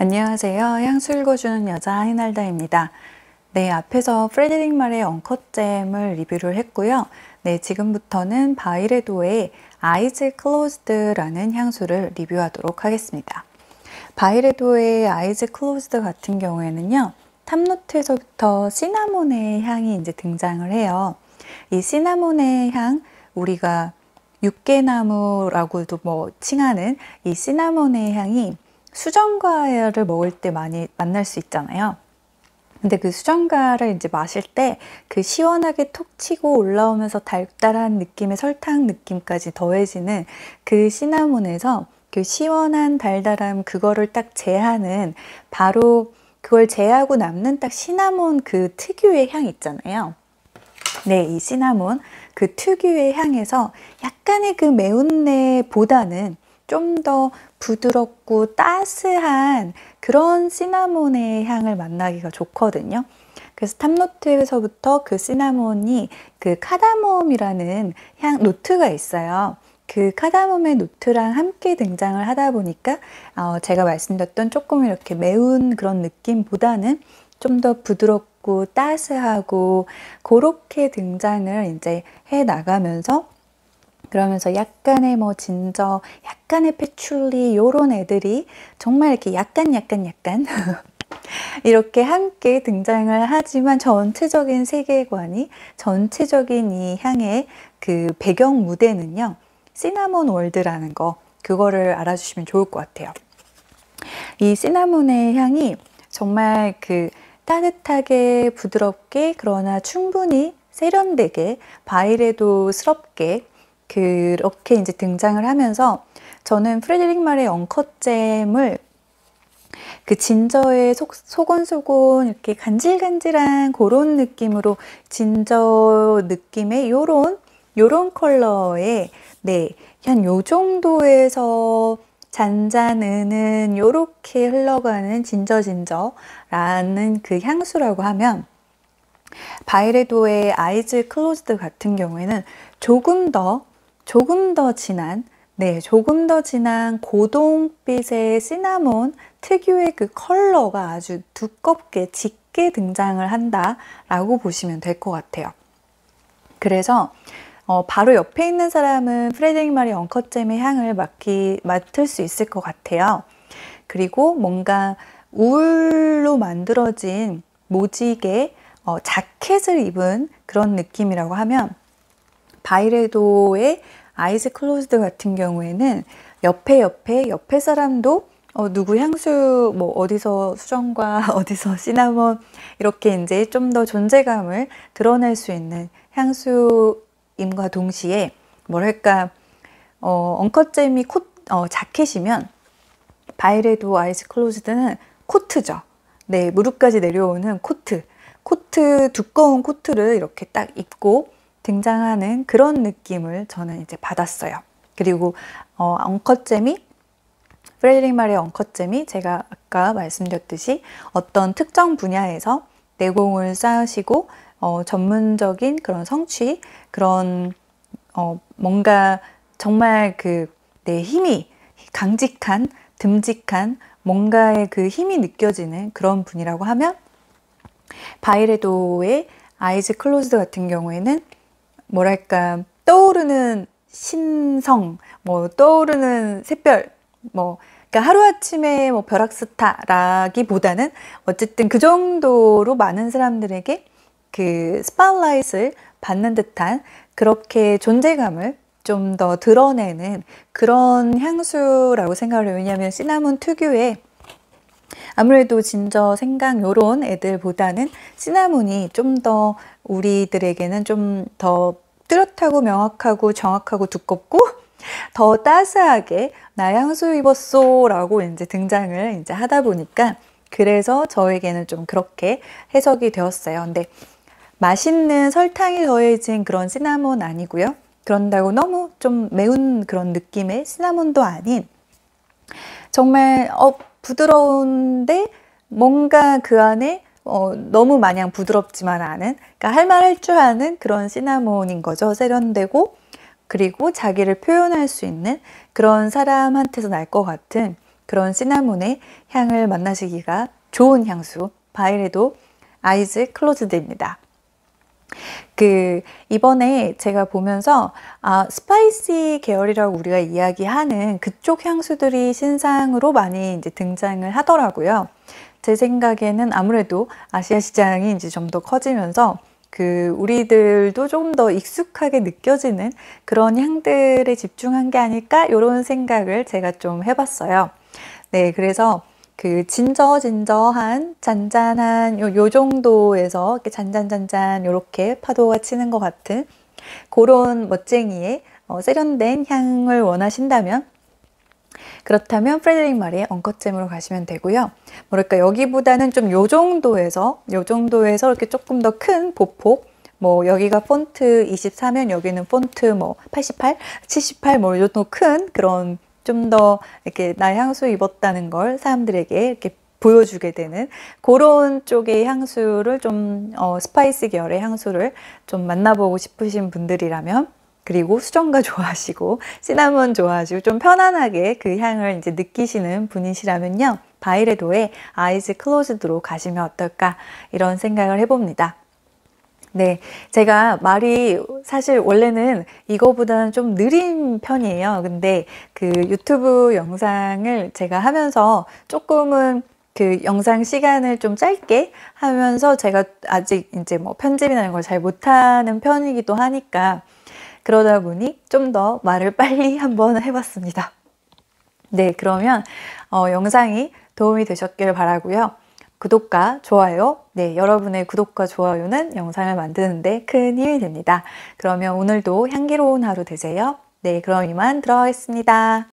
안녕하세요. 향수 읽어주는 여자 히날다입니다. 네, 앞에서 프레드릭 말의 엉컷잼을 리뷰를 했고요. 네, 지금부터는 바이레도의 아이즈 클로즈드라는 향수를 리뷰하도록 하겠습니다. 바이레도의 아이즈 클로즈드 같은 경우에는요. 탑노트에서부터 시나몬의 향이 이제 등장을 해요. 이 시나몬의 향, 우리가 육개나무라고도 뭐 칭하는 이 시나몬의 향이 수정과를 먹을 때 많이 만날 수 있잖아요. 근데 그 수정과를 이제 마실 때 그 시원하게 톡 치고 올라오면서 달달한 느낌의 설탕 느낌까지 더해지는 그 시나몬에서 그 시원한 달달함 그거를 딱 제하는 바로 그걸 제하고 남는 딱 시나몬 그 특유의 향 있잖아요. 네, 이 시나몬 그 특유의 향에서 약간의 그 매운내보다는 좀더 부드럽고 따스한 그런 시나몬의 향을 만나기가 좋거든요. 그래서 탑노트에서부터 그 시나몬이 그 카다멈이라는 향 노트가 있어요. 그 카다멈의 노트랑 함께 등장을 하다 보니까 어, 제가 말씀드렸던 조금 이렇게 매운 그런 느낌보다는 좀 더 부드럽고 따스하고 그렇게 등장을 이제 해 나가면서 그러면서 약간의 뭐 진저, 약간의 패출리 요런 애들이 정말 이렇게 약간 약간 약간 이렇게 함께 등장을 하지만 전체적인 세계관이 전체적인 이 향의 그 배경 무대는요 시나몬 월드라는 거 그거를 알아주시면 좋을 것 같아요 이 시나몬의 향이 정말 그 따뜻하게 부드럽게 그러나 충분히 세련되게 바이레도스럽게 그렇게 이제 등장을 하면서 저는 프레드릭 말의 엉컷잼을 그 진저의 속, 소곤소곤 이렇게 간질간질한 그런 느낌으로 진저 느낌의 요런 요런 컬러의 네, 한 요 정도에서 잔잔은은 요렇게 흘러가는 진저진저라는 그 향수라고 하면 바이레도의 아이즈 클로즈드 같은 경우에는 조금 더 조금 더 진한 네, 조금 더 진한 고동빛의 시나몬 특유의 그 컬러가 아주 두껍게 짙게 등장을 한다라고 보시면 될 것 같아요. 그래서 어, 바로 옆에 있는 사람은 프레데릭 마리 언컷잼의 향을 맡기, 맡을 수 있을 것 같아요. 그리고 뭔가 울로 만들어진 모직의 어, 자켓을 입은 그런 느낌이라고 하면 바이레도의 아이즈 클로즈드 같은 경우에는 옆에 옆에 옆에 사람도 어, 누구 향수 뭐 어디서 수정과 어디서 시나몬 이렇게 이제 좀 더 존재감을 드러낼 수 있는 향수임과 동시에 뭐랄까 어, 엉컷잼이 코, 어, 자켓이면 바이레도 아이즈 클로즈드는 코트죠. 네 무릎까지 내려오는 코트 코트 두꺼운 코트를 이렇게 딱 입고 등장하는 그런 느낌을 저는 이제 받았어요. 그리고 어, 엉컷잼이 프레드릭 말의 엉컷잼이 제가 아까 말씀드렸듯이 어떤 특정 분야에서 내공을 쌓으시고 어, 전문적인 그런 성취 그런 어, 뭔가 정말 그 내 힘이 강직한 듬직한 뭔가의 그 힘이 느껴지는 그런 분이라고 하면 바이레도의 아이즈 클로즈드 같은 경우에는 뭐랄까 떠오르는 신성, 뭐 떠오르는 샛별, 뭐 그러니까 하루아침에 뭐 벼락스타라기보다는 어쨌든 그 정도로 많은 사람들에게 그 스팟라이트를 받는 듯한 그렇게 존재감을 좀 더 드러내는 그런 향수라고 생각을 해요. 왜냐하면 시나몬 특유의 아무래도 진저, 생강 요런 애들보다는 시나몬이 좀 더 우리들에게는 좀 더 뚜렷하고 명확하고 정확하고 두껍고 더 따스하게 나 향수 입었소 라고 이제 등장을 이제 하다 보니까 그래서 저에게는 좀 그렇게 해석이 되었어요. 근데 맛있는 설탕이 더해진 그런 시나몬 아니고요. 그런다고 너무 좀 매운 그런 느낌의 시나몬도 아닌 정말 어 부드러운데 뭔가 그 안에 어, 너무 마냥 부드럽지만 않은 그러니까 할 말 할 줄 아는 그런 시나몬인 거죠. 세련되고 그리고 자기를 표현할 수 있는 그런 사람한테서 날 것 같은 그런 시나몬의 향을 만나시기가 좋은 향수 바이레도 아이즈 클로즈드입니다. 그 이번에 제가 보면서 아 스파이시 계열이라고 우리가 이야기하는 그쪽 향수들이 신상으로 많이 이제 등장을 하더라고요. 제 생각에는 아무래도 아시아 시장이 이제 좀 더 커지면서 그 우리들도 조금 더 익숙하게 느껴지는 그런 향들에 집중한 게 아닐까 이런 생각을 제가 좀 해봤어요. 네, 그래서 그 진저진저한 잔잔한 요, 요 정도에서 이렇게 잔잔잔잔 요렇게 파도가 치는 것 같은 그런 멋쟁이의 어, 세련된 향을 원하신다면 그렇다면 프레드릭 마리의 엉컷잼으로 가시면 되고요. 뭐랄까 여기보다는 좀 요 정도에서 요 정도에서 이렇게 조금 더 큰 보폭 뭐 여기가 폰트 24면 여기는 폰트 뭐 88, 78 뭐요 정도 큰 그런 좀더 이렇게 나 향수 입었다는 걸 사람들에게 이렇게 보여주게 되는 그런 쪽의 향수를 좀 어, 스파이스 계열의 향수를 좀 만나보고 싶으신 분들이라면 그리고 수정과 좋아하시고 시나몬 좋아하시고 좀 편안하게 그 향을 이제 느끼시는 분이시라면요 바이레도의 아이즈 클로즈드로 가시면 어떨까 이런 생각을 해봅니다. 네, 제가 말이 사실 원래는 이거보다는 좀 느린 편이에요. 근데 그 유튜브 영상을 제가 하면서 조금은 그 영상 시간을 좀 짧게 하면서 제가 아직 이제 뭐 편집이라는 걸잘 못하는 편이기도 하니까 그러다 보니 좀 더 말을 빨리 한번 해봤습니다. 네, 그러면 어, 영상이 도움이 되셨길 바라고요. 구독과 좋아요. 네, 여러분의 구독과 좋아요는 영상을 만드는데 큰 힘이 됩니다. 그러면 오늘도 향기로운 하루 되세요. 네, 그럼 이만 들어가겠습니다.